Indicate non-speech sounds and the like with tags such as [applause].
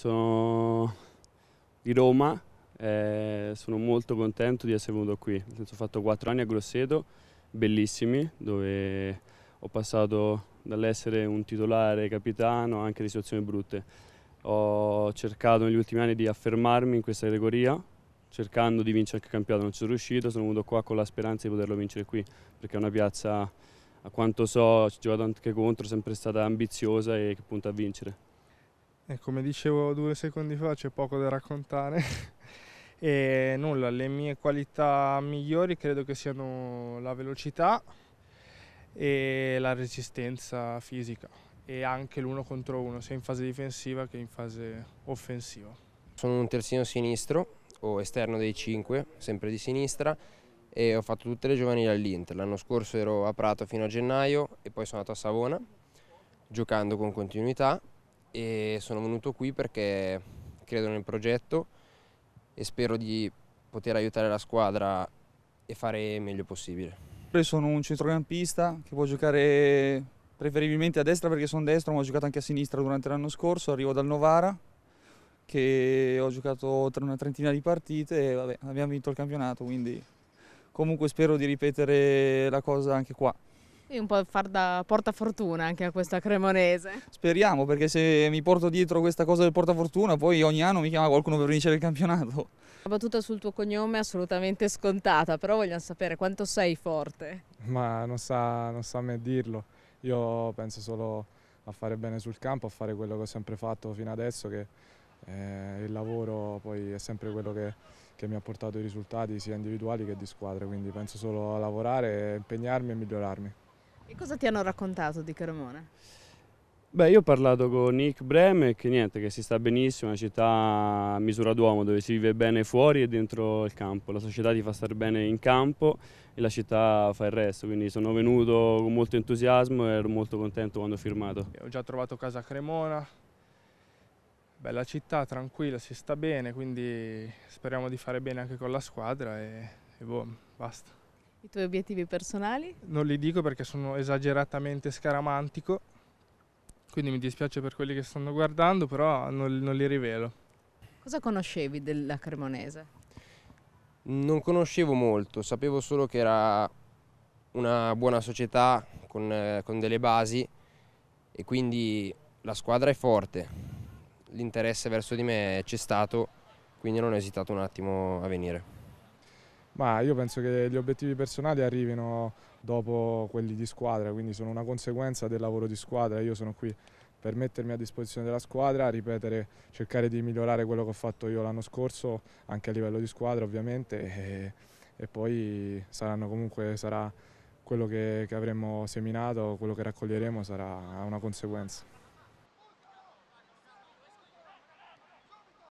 sono di Roma, eh, sono molto contento di essere venuto qui. Senso, ho fatto quattro anni a Grosseto, bellissimi, dove ho passato dall'essere un titolare capitano anche di situazioni brutte. Ho cercato negli ultimi anni di affermarmi in questa categoria, cercando di vincere anche il campionato, non ci sono riuscito, sono venuto qua con la speranza di poterlo vincere qui, perché è una piazza, a quanto so, ci ho giocato anche contro, sempre stata ambiziosa e che punta a vincere. E come dicevo due secondi fa c'è poco da raccontare [laughs] e nulla, le mie qualità migliori credo che siano la velocità e la resistenza fisica e anche l'uno contro uno, sia in fase difensiva che in fase offensiva. Sono un terzino sinistro o esterno dei 5, sempre di sinistra e ho fatto tutte le giovanili all'Inter. L'anno scorso ero a Prato fino a gennaio e poi sono andato a Savona giocando con continuità e sono venuto qui perché credo nel progetto e spero di poter aiutare la squadra e fare il meglio possibile. Io sono un centrocampista che può giocare preferibilmente a destra perché sono destro, ma ho giocato anche a sinistra durante l'anno scorso, arrivo dal Novara che ho giocato tra una trentina di partite e vabbè, abbiamo vinto il campionato, quindi comunque spero di ripetere la cosa anche qua. Quindi un po' far da portafortuna anche a questa cremonese. Speriamo, perché se mi porto dietro questa cosa del portafortuna, poi ogni anno mi chiama qualcuno per vincere il campionato. La battuta sul tuo cognome è assolutamente scontata, però vogliamo sapere quanto sei forte. Ma non sa, non sa a me dirlo. Io penso solo a fare bene sul campo, a fare quello che ho sempre fatto fino adesso, che eh, il lavoro poi è sempre quello che, che, mi ha portato i risultati sia individuali che di squadra, quindi penso solo a lavorare, impegnarmi e migliorarmi. E cosa ti hanno raccontato di Cremona? Beh, io ho parlato con Nick Breme che niente, che si sta benissimo, è una città a misura d'uomo dove si vive bene fuori e dentro il campo, la società ti fa stare bene in campo e la città fa il resto, quindi sono venuto con molto entusiasmo e ero molto contento quando ho firmato. Ho già trovato casa a Cremona, bella città, tranquilla, si sta bene, quindi speriamo di fare bene anche con la squadra e, e boh, basta. I tuoi obiettivi personali? Non li dico perché sono esageratamente scaramantico, quindi mi dispiace per quelli che stanno guardando, però non, non li rivelo. Cosa conoscevi della Cremonese? Non conoscevo molto, sapevo solo che era una buona società con, eh, con delle basi e quindi la squadra è forte, l'interesse verso di me c'è stato, quindi non ho esitato un attimo a venire. Ma io penso che gli obiettivi personali arrivino dopo quelli di squadra, quindi sono una conseguenza del lavoro di squadra. Io sono qui per mettermi a disposizione della squadra, ripetere, cercare di migliorare quello che ho fatto io l'anno scorso, anche a livello di squadra ovviamente, e, e poi saranno comunque, sarà quello che, che avremo seminato, quello che raccoglieremo sarà una conseguenza.